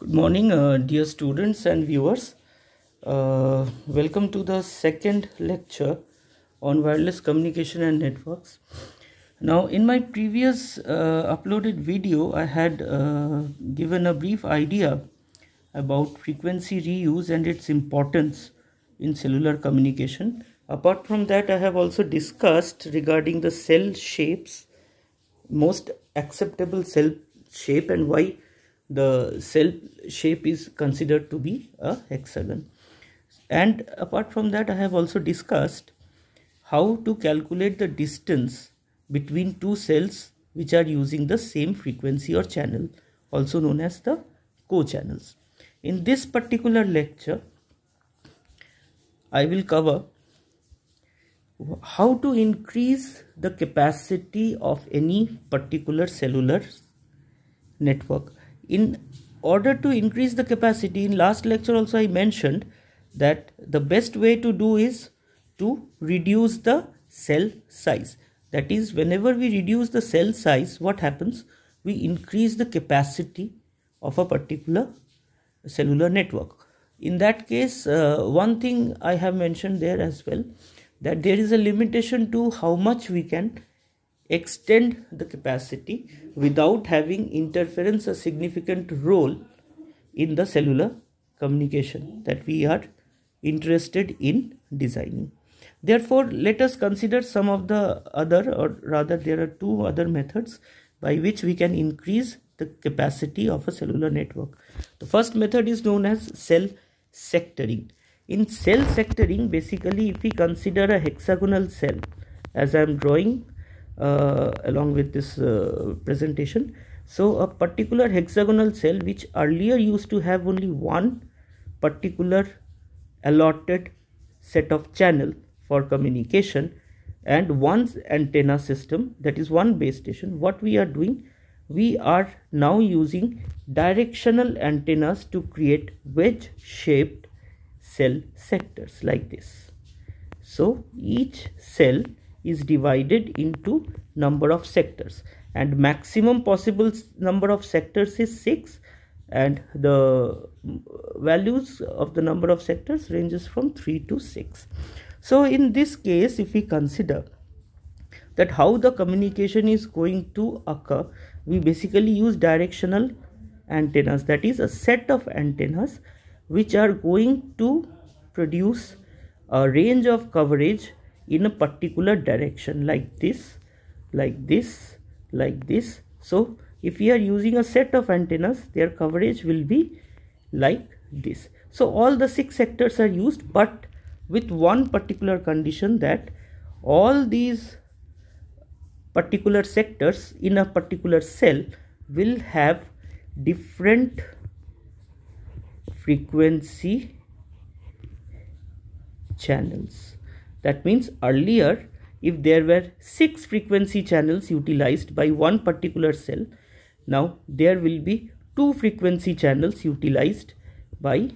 Good morning, uh, dear students and viewers. Uh, welcome to the second lecture on wireless communication and networks. Now, in my previous uh, uploaded video, I had uh, given a brief idea about frequency reuse and its importance in cellular communication. Apart from that, I have also discussed regarding the cell shapes, most acceptable cell shape and why the cell shape is considered to be a hexagon and apart from that i have also discussed how to calculate the distance between two cells which are using the same frequency or channel also known as the co-channels in this particular lecture i will cover how to increase the capacity of any particular cellular network in order to increase the capacity in last lecture also i mentioned that the best way to do is to reduce the cell size that is whenever we reduce the cell size what happens we increase the capacity of a particular cellular network in that case uh, one thing i have mentioned there as well that there is a limitation to how much we can extend the capacity without having interference a significant role in the cellular communication that we are interested in designing. Therefore, let us consider some of the other or rather there are two other methods by which we can increase the capacity of a cellular network. The first method is known as cell sectoring. In cell sectoring basically if we consider a hexagonal cell as I am drawing uh, along with this uh, presentation so a particular hexagonal cell which earlier used to have only one particular allotted set of channel for communication and one antenna system that is one base station what we are doing we are now using directional antennas to create wedge shaped cell sectors like this so each cell is divided into number of sectors and maximum possible number of sectors is 6 and the values of the number of sectors ranges from 3 to 6 so in this case if we consider that how the communication is going to occur we basically use directional antennas that is a set of antennas which are going to produce a range of coverage in a particular direction like this like this like this so if we are using a set of antennas their coverage will be like this so all the six sectors are used but with one particular condition that all these particular sectors in a particular cell will have different frequency channels that means earlier if there were six frequency channels utilized by one particular cell, now there will be two frequency channels utilized by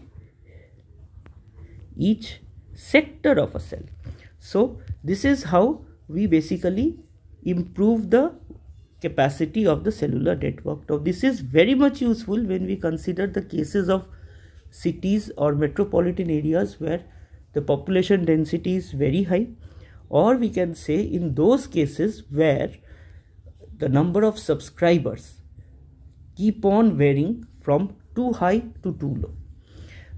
each sector of a cell. So this is how we basically improve the capacity of the cellular network. Now this is very much useful when we consider the cases of cities or metropolitan areas where the population density is very high or we can say in those cases where the number of subscribers keep on varying from too high to too low.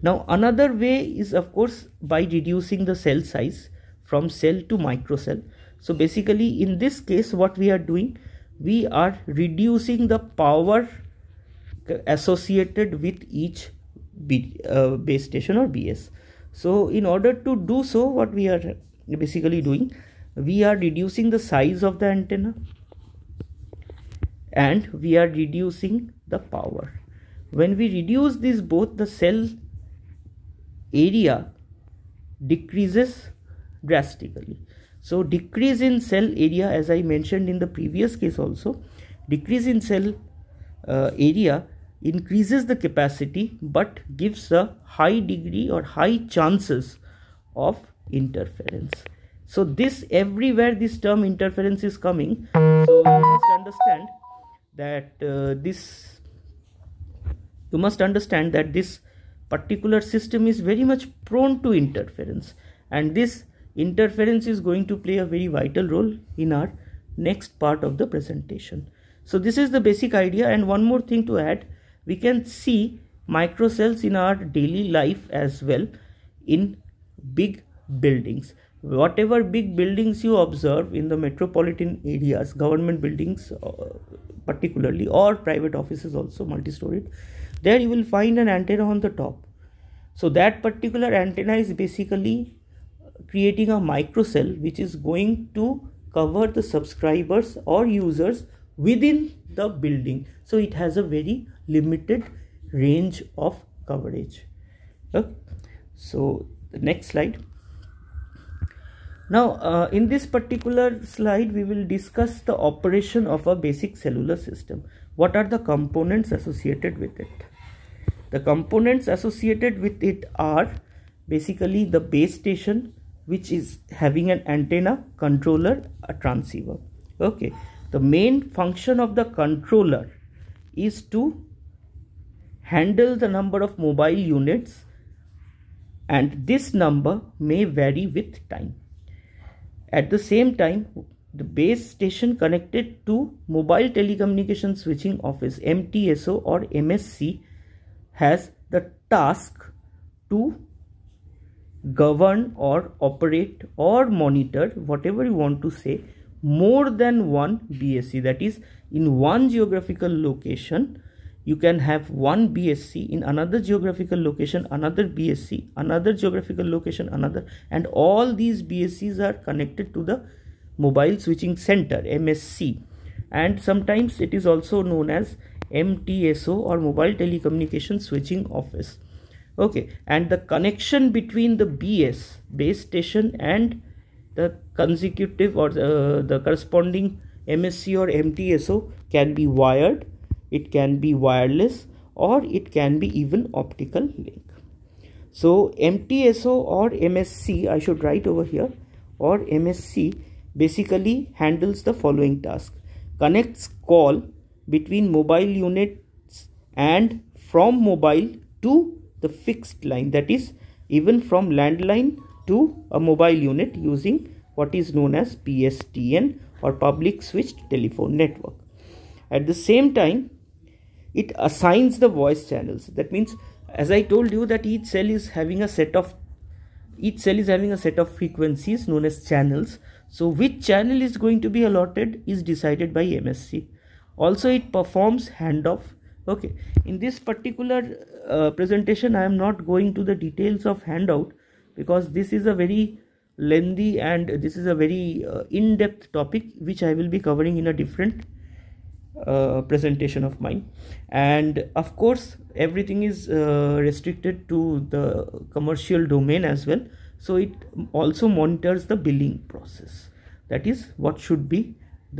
Now another way is of course by reducing the cell size from cell to microcell. So basically in this case what we are doing we are reducing the power associated with each B, uh, base station or BS so in order to do so what we are basically doing we are reducing the size of the antenna and we are reducing the power when we reduce this both the cell area decreases drastically so decrease in cell area as i mentioned in the previous case also decrease in cell uh, area increases the capacity but gives a high degree or high chances of interference so this everywhere this term interference is coming so you must understand that uh, this you must understand that this particular system is very much prone to interference and this interference is going to play a very vital role in our next part of the presentation so this is the basic idea and one more thing to add we can see microcells in our daily life as well in big buildings whatever big buildings you observe in the metropolitan areas government buildings uh, particularly or private offices also multi-storied there you will find an antenna on the top so that particular antenna is basically creating a microcell which is going to cover the subscribers or users within the building so it has a very limited range of coverage okay. so the next slide now uh, in this particular slide we will discuss the operation of a basic cellular system what are the components associated with it the components associated with it are basically the base station which is having an antenna controller a transceiver okay the main function of the controller is to handle the number of mobile units and this number may vary with time. At the same time, the base station connected to mobile telecommunication switching office MTSO or MSC has the task to govern or operate or monitor whatever you want to say more than one BSc that is in one geographical location you can have one BSc in another geographical location another BSc another geographical location another and all these BScs are connected to the mobile switching center MSC and sometimes it is also known as MTSO or mobile telecommunication switching office okay and the connection between the BS base station and the consecutive or uh, the corresponding MSC or MTSO can be wired, it can be wireless or it can be even optical link. So MTSO or MSC, I should write over here or MSC basically handles the following task. Connects call between mobile units and from mobile to the fixed line that is even from landline to a mobile unit using what is known as PSTN or public switched telephone network. At the same time, it assigns the voice channels. That means, as I told you that each cell is having a set of each cell is having a set of frequencies known as channels. So which channel is going to be allotted is decided by MSC. Also it performs handoff. Okay, in this particular uh, presentation I am not going to the details of handout because this is a very lengthy and this is a very uh, in-depth topic which i will be covering in a different uh, presentation of mine and of course everything is uh, restricted to the commercial domain as well so it also monitors the billing process that is what should be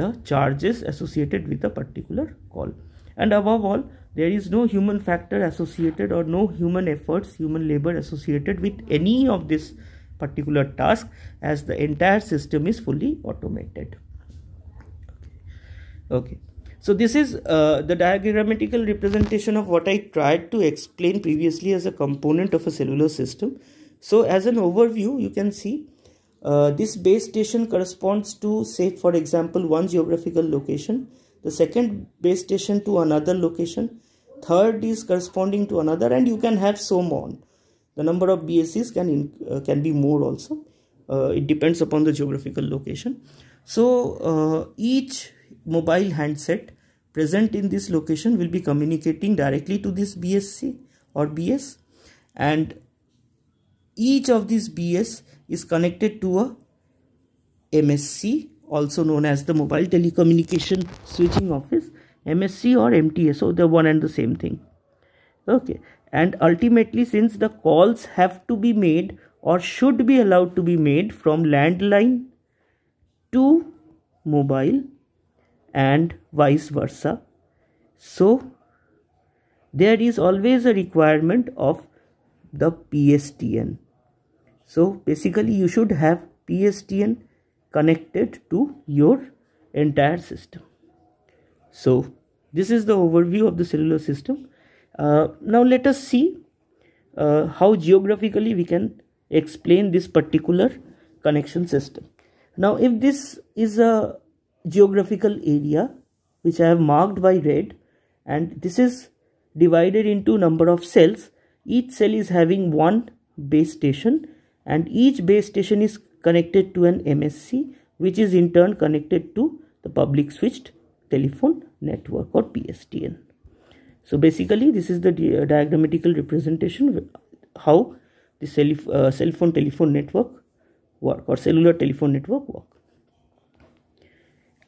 the charges associated with a particular call and above all there is no human factor associated or no human efforts, human labor associated with any of this particular task as the entire system is fully automated. Okay. So this is uh, the diagrammatical representation of what I tried to explain previously as a component of a cellular system. So as an overview, you can see uh, this base station corresponds to say for example one geographical location, the second base station to another location, third is corresponding to another and you can have so on the number of BSCs can in, uh, can be more also uh, it depends upon the geographical location so uh, each mobile handset present in this location will be communicating directly to this BSC or BS and each of these BS is connected to a MSC also known as the mobile telecommunication switching office MSc or MTA. So they're one and the same thing. Okay. And ultimately, since the calls have to be made or should be allowed to be made from landline to mobile and vice versa. So there is always a requirement of the PSTN. So basically you should have PSTN connected to your entire system. So this is the overview of the cellular system uh, now let us see uh, how geographically we can explain this particular connection system now if this is a geographical area which i have marked by red and this is divided into number of cells each cell is having one base station and each base station is connected to an msc which is in turn connected to the public switched telephone network or PSTN. So basically, this is the di- uh, diagrammatical representation how the cell, uh, cell phone telephone network work or cellular telephone network work.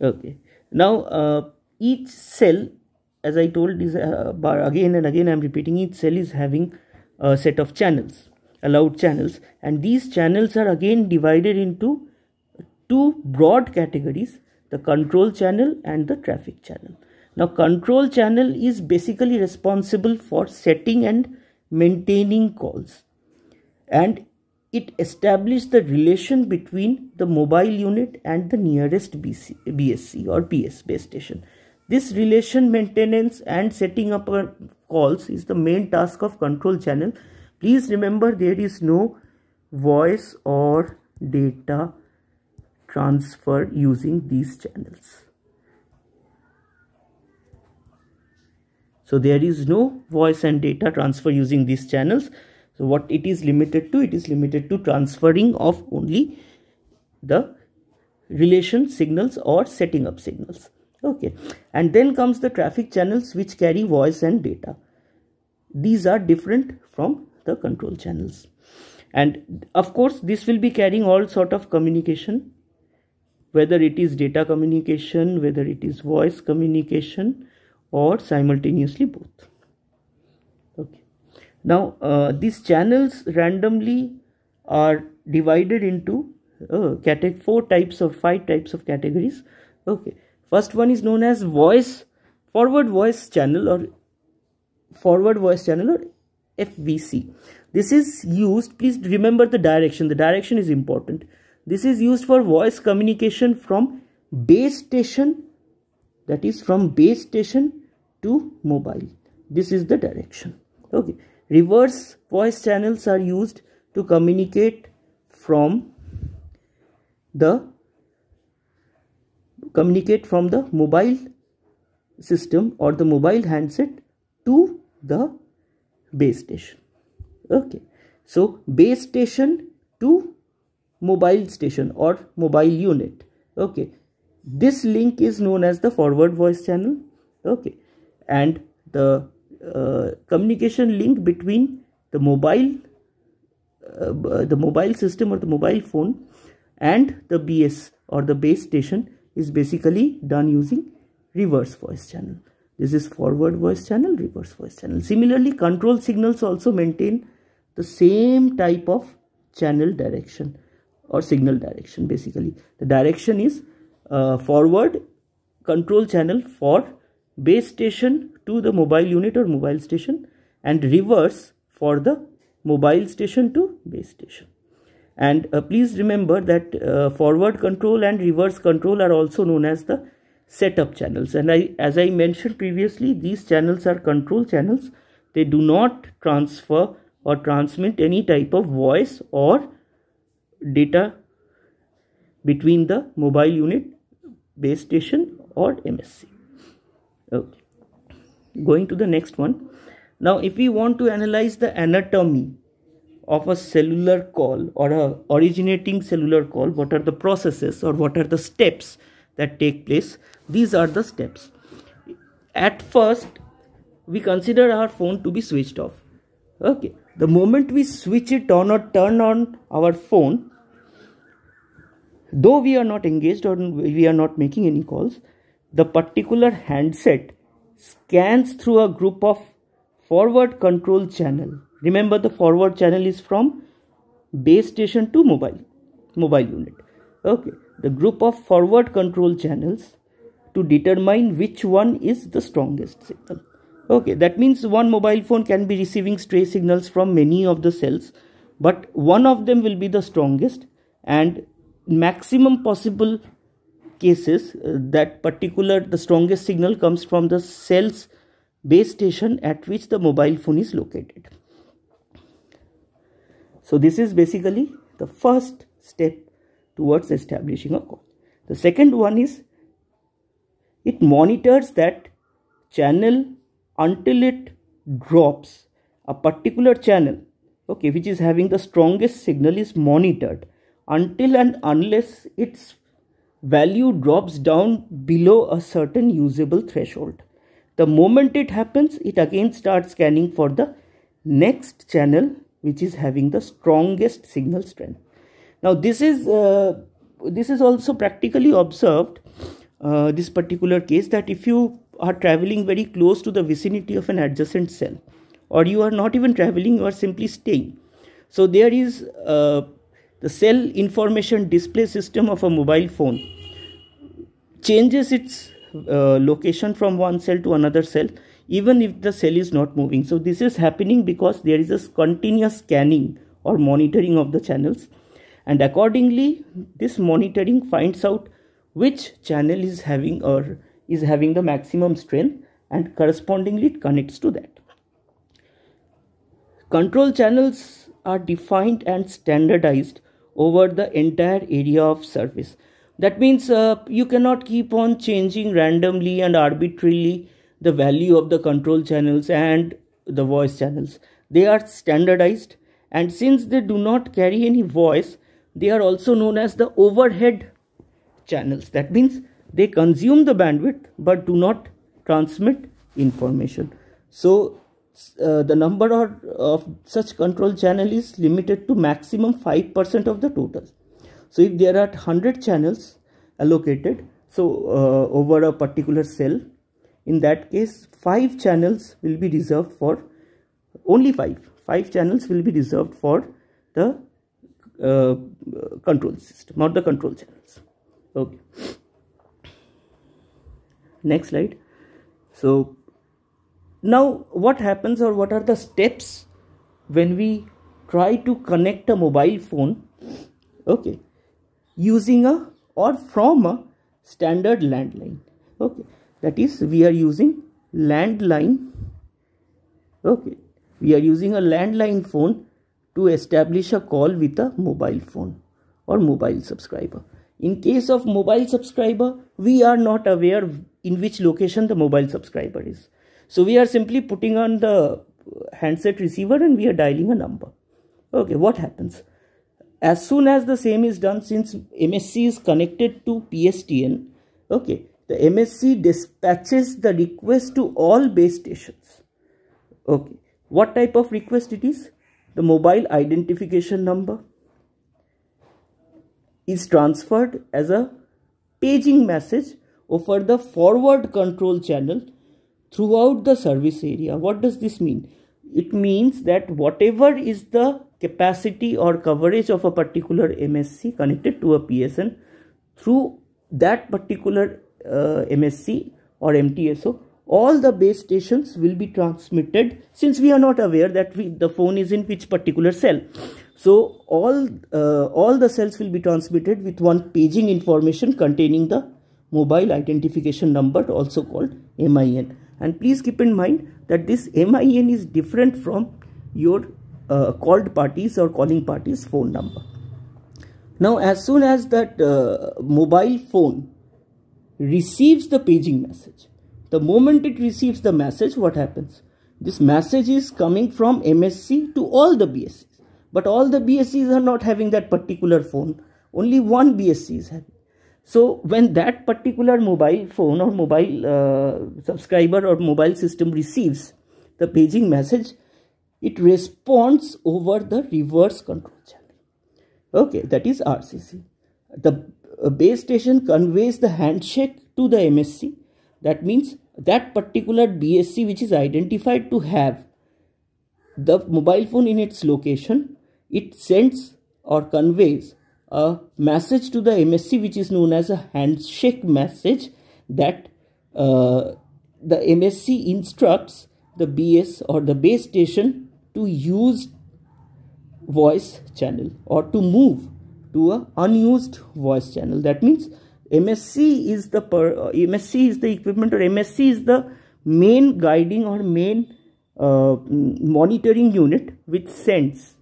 Okay. Now, uh, each cell, as I told, is uh, again and again. I am repeating. Each cell is having a set of channels, allowed channels, and these channels are again divided into two broad categories the control channel and the traffic channel. Now control channel is basically responsible for setting and maintaining calls and it establishes the relation between the mobile unit and the nearest BC, BSC or PS base station. This relation maintenance and setting up calls is the main task of control channel. Please remember there is no voice or data transfer using these channels. So there is no voice and data transfer using these channels. So what it is limited to, it is limited to transferring of only the relation signals or setting up signals. Okay. And then comes the traffic channels which carry voice and data. These are different from the control channels. And of course, this will be carrying all sort of communication whether it is data communication, whether it is voice communication, or simultaneously both. Okay. Now, uh, these channels randomly are divided into uh, four types or five types of categories. Okay. First one is known as voice forward voice channel or forward voice channel or FVC. This is used, please remember the direction. The direction is important this is used for voice communication from base station that is from base station to mobile. This is the direction. Okay. Reverse voice channels are used to communicate from the communicate from the mobile system or the mobile handset to the base station okay so base station to mobile station or mobile unit okay this link is known as the forward voice channel okay and the uh, communication link between the mobile uh, the mobile system or the mobile phone and the bs or the base station is basically done using reverse voice channel this is forward voice channel reverse voice channel similarly control signals also maintain the same type of channel direction or signal direction basically the direction is uh, forward control channel for base station to the mobile unit or mobile station and reverse for the mobile station to base station and uh, please remember that uh, forward control and reverse control are also known as the setup channels and I, as I mentioned previously these channels are control channels they do not transfer or transmit any type of voice or data between the mobile unit base station or MSC. Okay. Going to the next one. Now, if we want to analyze the anatomy of a cellular call or a originating cellular call, what are the processes or what are the steps that take place? These are the steps. At first, we consider our phone to be switched off. Okay. The moment we switch it on or turn on our phone, though we are not engaged or we are not making any calls the particular handset scans through a group of forward control channel remember the forward channel is from base station to mobile mobile unit okay the group of forward control channels to determine which one is the strongest signal okay that means one mobile phone can be receiving stray signals from many of the cells but one of them will be the strongest and maximum possible cases uh, that particular the strongest signal comes from the cell's base station at which the mobile phone is located so this is basically the first step towards establishing a call the second one is it monitors that channel until it drops a particular channel okay which is having the strongest signal is monitored until and unless its value drops down below a certain usable threshold. The moment it happens, it again starts scanning for the next channel which is having the strongest signal strength. Now, this is uh, this is also practically observed. Uh, this particular case that if you are traveling very close to the vicinity of an adjacent cell, or you are not even traveling, you are simply staying. So there is. Uh, the cell information display system of a mobile phone changes its uh, location from one cell to another cell even if the cell is not moving so this is happening because there is a continuous scanning or monitoring of the channels and accordingly this monitoring finds out which channel is having or is having the maximum strength, and correspondingly it connects to that control channels are defined and standardized over the entire area of surface. That means uh, you cannot keep on changing randomly and arbitrarily the value of the control channels and the voice channels. They are standardized, and since they do not carry any voice, they are also known as the overhead channels. That means they consume the bandwidth but do not transmit information. So, uh, the number of such control channel is limited to maximum 5% of the total so if there are 100 channels allocated so uh, over a particular cell in that case 5 channels will be reserved for only 5 5 channels will be reserved for the uh, control system not the control channels okay next slide so now, what happens or what are the steps when we try to connect a mobile phone, okay, using a or from a standard landline, okay, that is, we are using landline, okay, we are using a landline phone to establish a call with a mobile phone or mobile subscriber. In case of mobile subscriber, we are not aware in which location the mobile subscriber is. So we are simply putting on the handset receiver and we are dialing a number. Okay, what happens? As soon as the same is done, since MSC is connected to PSTN, okay, the MSC dispatches the request to all base stations. Okay, what type of request it is? The mobile identification number is transferred as a paging message over the forward control channel throughout the service area. What does this mean? It means that whatever is the capacity or coverage of a particular MSC connected to a PSN through that particular uh, MSC or MTSO, all the base stations will be transmitted since we are not aware that we, the phone is in which particular cell. So all, uh, all the cells will be transmitted with one paging information containing the mobile identification number also called MIN and please keep in mind that this MIN is different from your uh, called parties or calling parties phone number. Now as soon as that uh, mobile phone receives the paging message, the moment it receives the message what happens? This message is coming from MSC to all the BSCs but all the BSCs are not having that particular phone only one BSC is having so when that particular mobile phone or mobile uh, subscriber or mobile system receives the paging message it responds over the reverse control channel okay that is rcc the uh, base station conveys the handshake to the msc that means that particular bsc which is identified to have the mobile phone in its location it sends or conveys a message to the MSC which is known as a handshake message that uh, the MSC instructs the BS or the base station to use voice channel or to move to a unused voice channel that means MSC is the per, uh, MSC is the equipment or MSC is the main guiding or main uh, monitoring unit which sends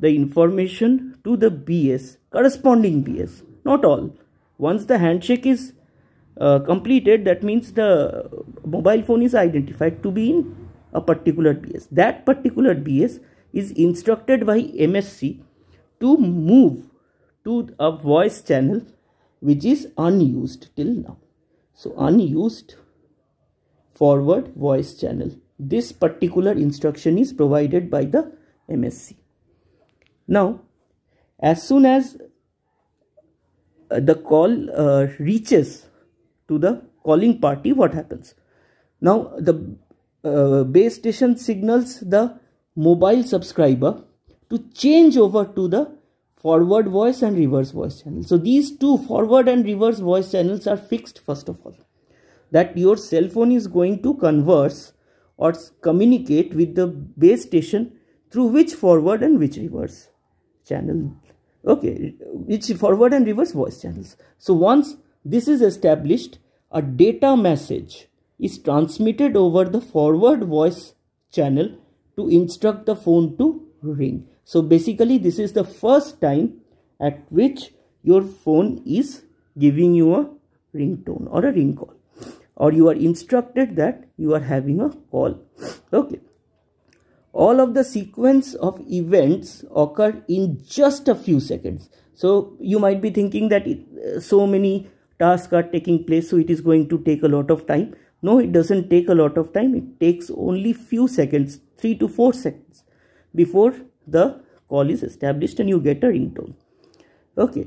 the information to the BS corresponding BS. Not all. Once the handshake is uh, completed, that means the mobile phone is identified to be in a particular BS. That particular BS is instructed by MSC to move to a voice channel which is unused till now. So unused forward voice channel. This particular instruction is provided by the MSC. Now as soon as uh, the call uh, reaches to the calling party what happens now the uh, base station signals the mobile subscriber to change over to the forward voice and reverse voice channel so these two forward and reverse voice channels are fixed first of all that your cell phone is going to converse or communicate with the base station through which forward and which reverse channel okay it's forward and reverse voice channels so once this is established a data message is transmitted over the forward voice channel to instruct the phone to ring so basically this is the first time at which your phone is giving you a ringtone or a ring call or you are instructed that you are having a call okay all of the sequence of events occur in just a few seconds so you might be thinking that it, uh, so many tasks are taking place so it is going to take a lot of time no it doesn't take a lot of time it takes only few seconds 3 to 4 seconds before the call is established and you get a ringtone okay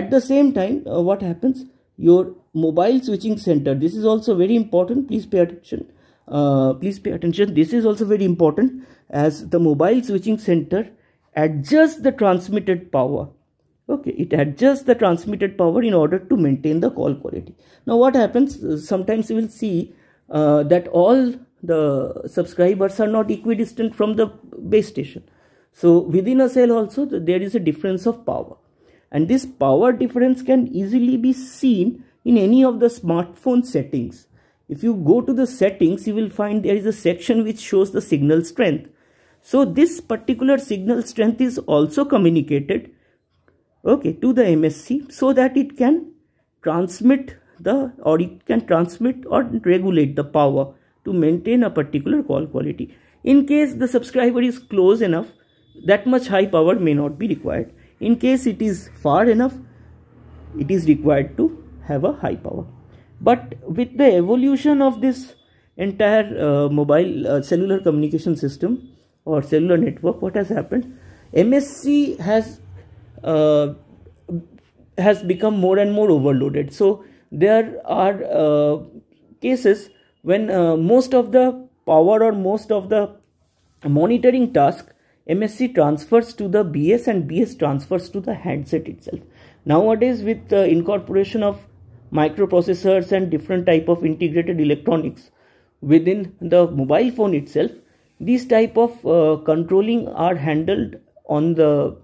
at the same time uh, what happens your mobile switching center this is also very important please pay attention uh, please pay attention this is also very important as the mobile switching center adjusts the transmitted power okay it adjusts the transmitted power in order to maintain the call quality now what happens uh, sometimes you will see uh, that all the subscribers are not equidistant from the base station so within a cell also there is a difference of power and this power difference can easily be seen in any of the smartphone settings if you go to the settings you will find there is a section which shows the signal strength so this particular signal strength is also communicated okay to the msc so that it can transmit the or it can transmit or regulate the power to maintain a particular call quality in case the subscriber is close enough that much high power may not be required in case it is far enough it is required to have a high power but with the evolution of this entire uh, mobile uh, cellular communication system or cellular network what has happened msc has uh, has become more and more overloaded so there are uh, cases when uh, most of the power or most of the monitoring task msc transfers to the bs and bs transfers to the handset itself nowadays with the incorporation of microprocessors and different type of integrated electronics within the mobile phone itself these type of uh, controlling are handled on the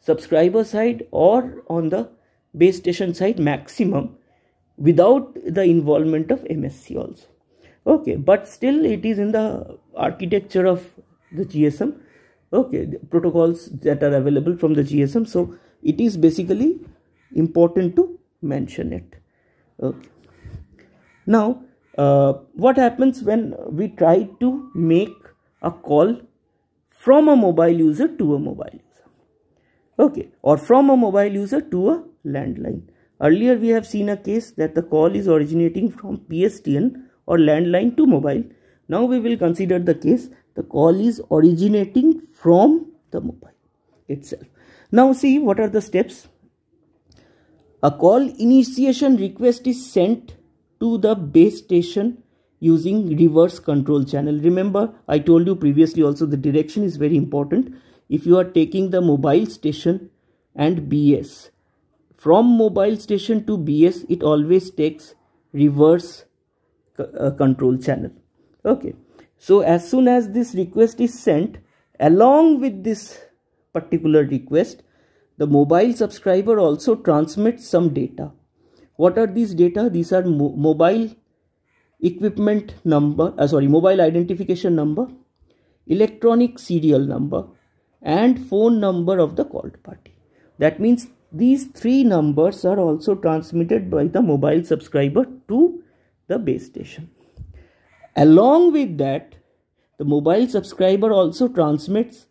subscriber side or on the base station side maximum without the involvement of msc also okay but still it is in the architecture of the gsm okay the protocols that are available from the gsm so it is basically important to mention it okay now uh, what happens when we try to make a call from a mobile user to a mobile user okay or from a mobile user to a landline earlier we have seen a case that the call is originating from pstn or landline to mobile now we will consider the case the call is originating from the mobile itself now see what are the steps a call initiation request is sent to the base station using reverse control channel. Remember, I told you previously also the direction is very important. If you are taking the mobile station and BS, from mobile station to BS, it always takes reverse uh, control channel. Okay. So as soon as this request is sent, along with this particular request, the mobile subscriber also transmits some data. What are these data? These are mo mobile equipment number, uh, sorry, mobile identification number, electronic serial number, and phone number of the called party. That means these three numbers are also transmitted by the mobile subscriber to the base station. Along with that, the mobile subscriber also transmits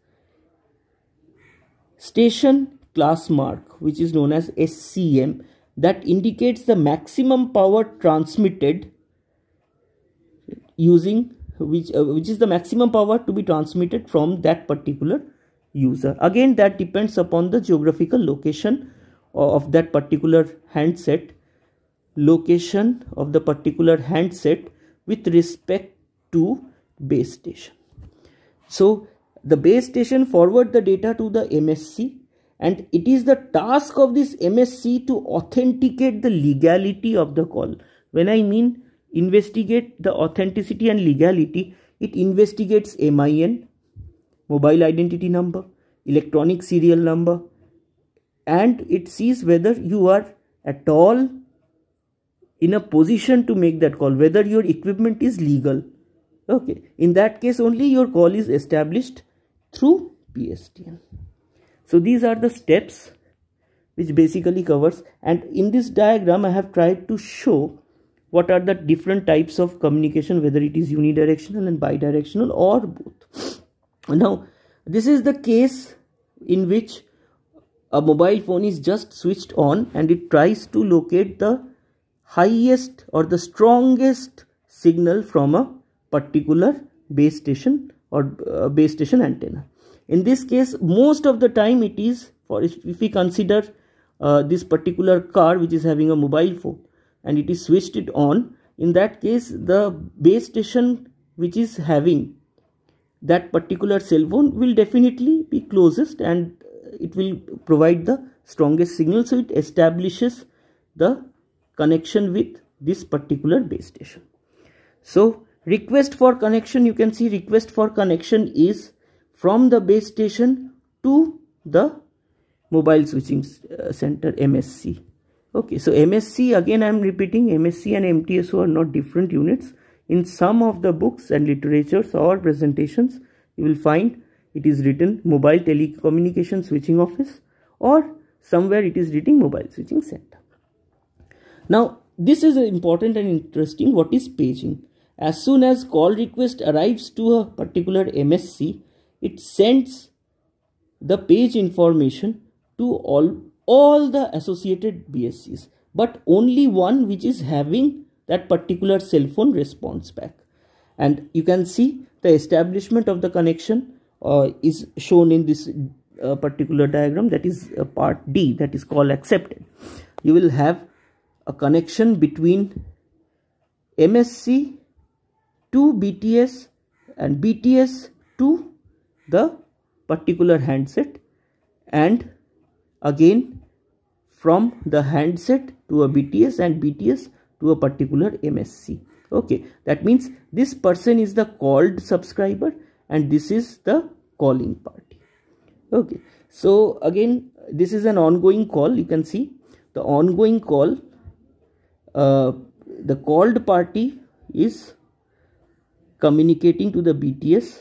station class mark which is known as SCM that indicates the maximum power transmitted using which uh, which is the maximum power to be transmitted from that particular user again that depends upon the geographical location of that particular handset location of the particular handset with respect to base station so the base station forward the data to the msc and it is the task of this MSC to authenticate the legality of the call. When I mean investigate the authenticity and legality, it investigates MIN, mobile identity number, electronic serial number, and it sees whether you are at all in a position to make that call, whether your equipment is legal. Okay, in that case, only your call is established through PSTN so these are the steps which basically covers and in this diagram i have tried to show what are the different types of communication whether it is unidirectional and bidirectional or both now this is the case in which a mobile phone is just switched on and it tries to locate the highest or the strongest signal from a particular base station or uh, base station antenna in this case most of the time it is for if we consider uh, this particular car which is having a mobile phone and it is switched it on in that case the base station which is having that particular cell phone will definitely be closest and it will provide the strongest signal so it establishes the connection with this particular base station so request for connection you can see request for connection is from the base station to the mobile switching uh, center MSC okay so MSC again I am repeating MSC and MTSO are not different units in some of the books and literatures or presentations you will find it is written mobile telecommunication switching office or somewhere it is written mobile switching center now this is important and interesting what is paging as soon as call request arrives to a particular MSC it sends the page information to all all the associated bscs but only one which is having that particular cell phone response back and you can see the establishment of the connection uh, is shown in this uh, particular diagram that is uh, part d that is called accepted you will have a connection between msc to bts and bts to the particular handset and again from the handset to a BTS and BTS to a particular MSC okay that means this person is the called subscriber and this is the calling party okay so again this is an ongoing call you can see the ongoing call uh, the called party is communicating to the BTS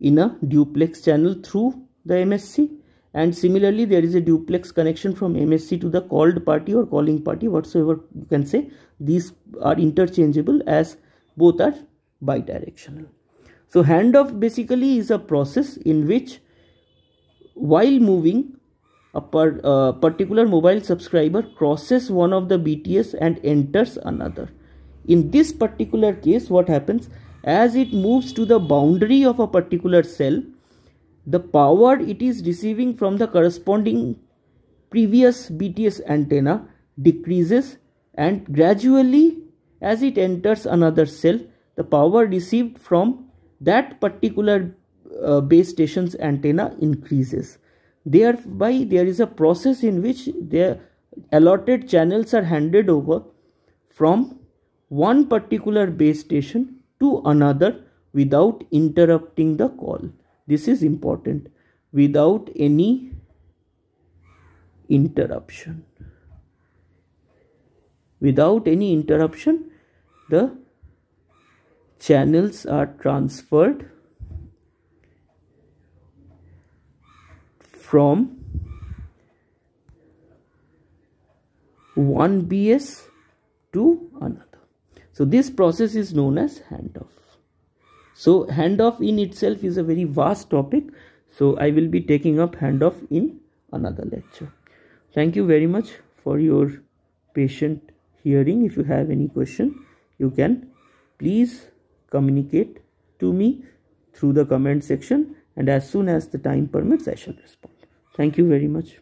in a duplex channel through the MSC and similarly there is a duplex connection from MSC to the called party or calling party whatsoever you can say these are interchangeable as both are bidirectional. So handoff basically is a process in which while moving a uh, particular mobile subscriber crosses one of the BTS and enters another. In this particular case what happens as it moves to the boundary of a particular cell the power it is receiving from the corresponding previous BTS antenna decreases and gradually as it enters another cell the power received from that particular uh, base station's antenna increases thereby there is a process in which the allotted channels are handed over from one particular base station to another without interrupting the call. This is important without any interruption. Without any interruption, the channels are transferred from 1BS to another. So this process is known as handoff. So handoff in itself is a very vast topic. So I will be taking up handoff in another lecture. Thank you very much for your patient hearing. If you have any question, you can please communicate to me through the comment section and as soon as the time permits, I shall respond. Thank you very much.